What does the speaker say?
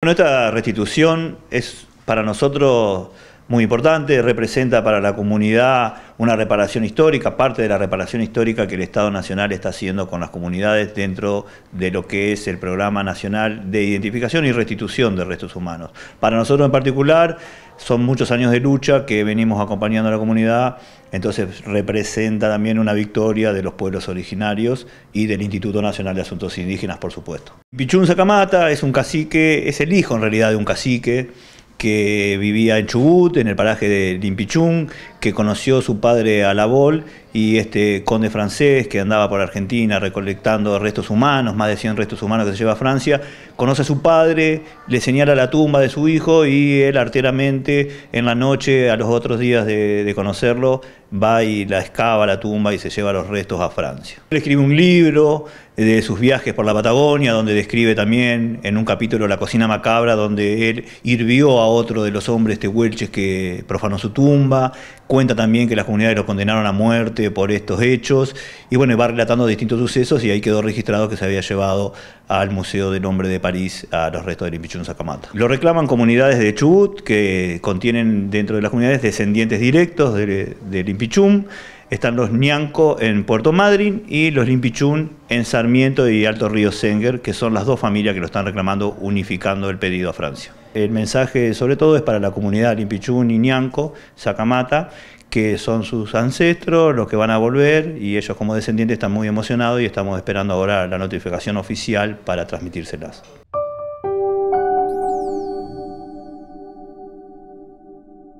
Bueno, esta restitución es para nosotros muy importante, representa para la comunidad una reparación histórica, parte de la reparación histórica que el Estado Nacional está haciendo con las comunidades dentro de lo que es el Programa Nacional de Identificación y Restitución de Restos Humanos. Para nosotros en particular, son muchos años de lucha que venimos acompañando a la comunidad, entonces representa también una victoria de los pueblos originarios y del Instituto Nacional de Asuntos Indígenas, por supuesto. Limpichún Sacamata es un cacique, es el hijo en realidad de un cacique que vivía en Chubut, en el paraje de Limpichún, que conoció a su padre a Alabol y este conde francés que andaba por Argentina recolectando restos humanos, más de 100 restos humanos que se lleva a Francia, conoce a su padre, le señala la tumba de su hijo y él arteramente en la noche, a los otros días de, conocerlo, va y la excava la tumba y se lleva los restos a Francia. Él escribe un libro eh, de sus viajes por la Patagonia, donde describe también en un capítulo la cocina macabra, donde él hirvió a otro de los hombres tehuelches que profanó su tumba, cuenta también que las comunidades lo condenaron a muerte, por estos hechos. Y bueno, va relatando distintos sucesos y ahí quedó registrado que se había llevado al Museo del Hombre de París a los restos del limpichun Sacamata. Lo reclaman comunidades de Chubut que contienen dentro de las comunidades descendientes directos del, limpichun están los nianco en Puerto Madryn y los Limpichún en Sarmiento y Alto Río Senger, que son las dos familias que lo están reclamando unificando el pedido a Francia. El mensaje sobre todo es para la comunidad Limpichún y Ñanco, Sacamata, que son sus ancestros, los que van a volver, y ellos como descendientes están muy emocionados y estamos esperando ahora la notificación oficial para transmitírselas.